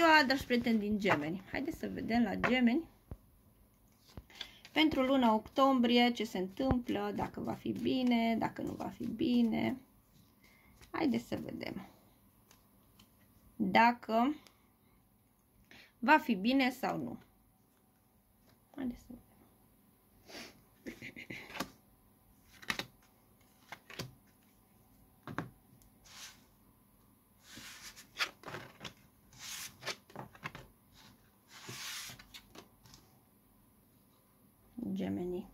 ziua, dragi prieteni din gemeni! Haideți să vedem la gemeni pentru luna octombrie ce se întâmplă, dacă va fi bine, dacă nu va fi bine. Haideți să vedem dacă va fi bine sau nu. Haideți să vedem. gemenii.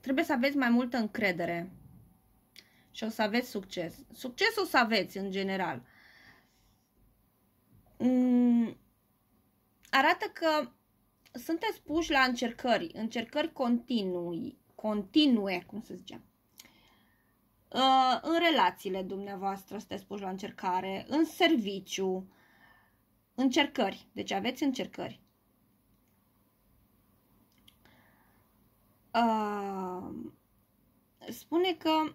Trebuie să aveți mai multă încredere și o să aveți succes. Succes o să aveți în general. Mm, arată că sunteți puși la încercări, încercări continui, continue, cum să zicem. Uh, în relațiile dumneavoastră sunteți puși la încercare, în serviciu, Încercări. Deci aveți încercări. Uh, spune că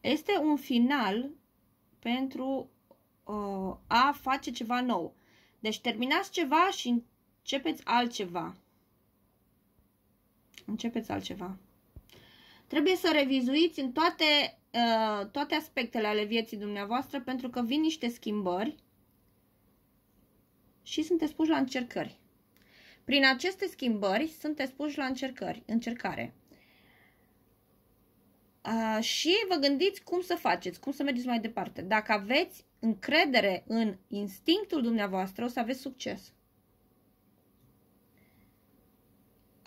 este un final pentru uh, a face ceva nou. Deci terminați ceva și începeți altceva. Începeți altceva. Trebuie să revizuiți în toate Uh, toate aspectele ale vieții dumneavoastră pentru că vin niște schimbări și sunteți puși la încercări. Prin aceste schimbări sunteți puși la încercări, încercare. Uh, și vă gândiți cum să faceți, cum să mergeți mai departe. Dacă aveți încredere în instinctul dumneavoastră, o să aveți succes.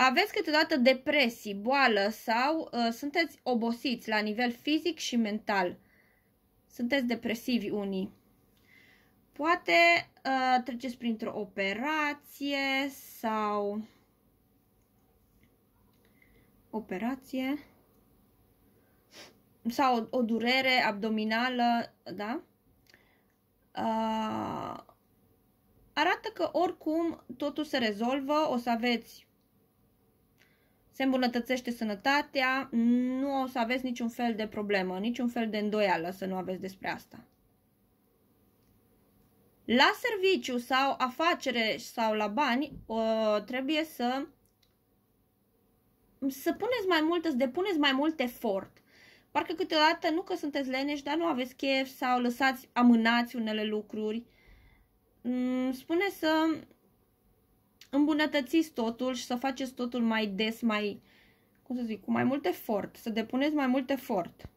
Aveți câteodată depresii, boală sau uh, sunteți obosiți la nivel fizic și mental. Sunteți depresivi unii. Poate uh, treceți printr-o operație sau operație sau o, o durere abdominală, da? Uh, arată că oricum totul se rezolvă, o să aveți se îmbunătățește sănătatea, nu o să aveți niciun fel de problemă, niciun fel de îndoială să nu aveți despre asta. La serviciu sau afacere sau la bani trebuie să, să puneți mai mult, să depuneți mai mult efort. Parcă câteodată nu că sunteți leneși, dar nu aveți chef sau lăsați, amânați unele lucruri. Mm, spune să îmbunătățiți totul și să faceți totul mai des, mai, cum să zic, cu mai mult efort, să depuneți mai mult efort.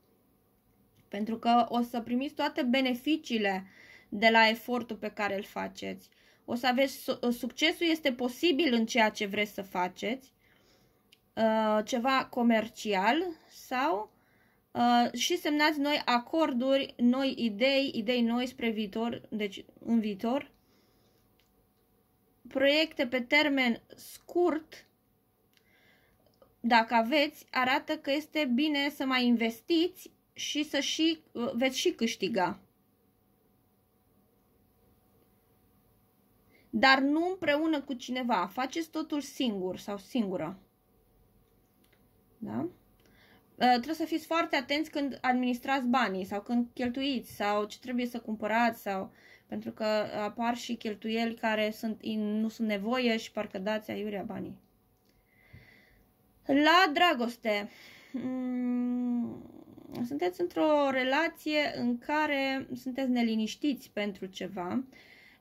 Pentru că o să primiți toate beneficiile de la efortul pe care îl faceți. O să aveți, succesul este posibil în ceea ce vreți să faceți, uh, ceva comercial sau uh, și semnați noi acorduri, noi idei, idei noi spre viitor, deci în viitor, proiecte pe termen scurt, dacă aveți, arată că este bine să mai investiți și să și, veți și câștiga. Dar nu împreună cu cineva, faceți totul singur sau singură. Da? Uh, trebuie să fiți foarte atenți când administrați banii sau când cheltuiți sau ce trebuie să cumpărați sau pentru că apar și cheltuieli care sunt, nu sunt nevoie și parcă dați aiurea banii. La dragoste. Mm, sunteți într-o relație în care sunteți neliniștiți pentru ceva.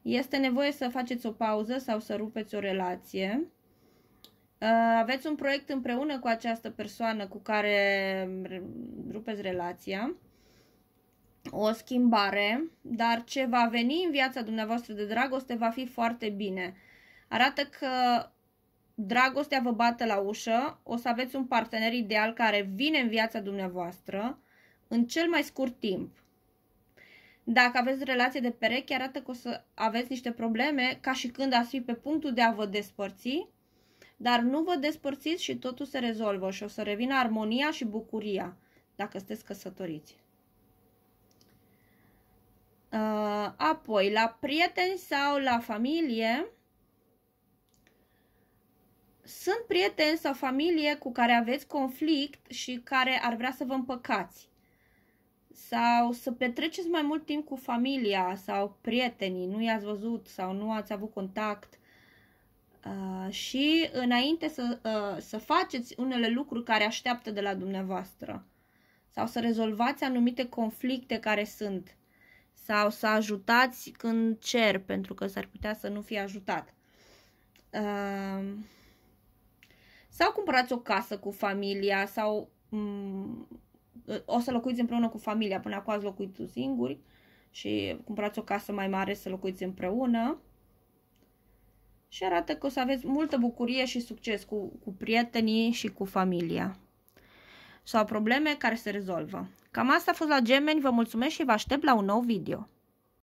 Este nevoie să faceți o pauză sau să rupeți o relație Uh, aveți un proiect împreună cu această persoană cu care um, rupeți relația, o schimbare, dar ce va veni în viața dumneavoastră de dragoste va fi foarte bine. Arată că dragostea vă bate la ușă, o să aveți un partener ideal care vine în viața dumneavoastră în cel mai scurt timp. Dacă aveți relație de pereche, arată că o să aveți niște probleme ca și când ați fi pe punctul de a vă despărți, dar nu vă despărțiți și totul se rezolvă și o să revină armonia și bucuria dacă sunteți căsătoriți. Uh, apoi, la prieteni sau la familie, sunt prieteni sau familie cu care aveți conflict și care ar vrea să vă împăcați. Sau să petreceți mai mult timp cu familia sau prietenii, nu i-ați văzut sau nu ați avut contact Uh, și înainte să, uh, să faceți unele lucruri care așteaptă de la dumneavoastră sau să rezolvați anumite conflicte care sunt sau să ajutați când cer pentru că s-ar putea să nu fie ajutat. Uh, sau cumpărați o casă cu familia sau um, o să locuiți împreună cu familia, până acum ați locuit singuri și cumpărați o casă mai mare să locuiți împreună și arată că o să aveți multă bucurie și succes cu, cu prietenii și cu familia sau probleme care se rezolvă. Cam asta a fost la Gemeni, vă mulțumesc și vă aștept la un nou video.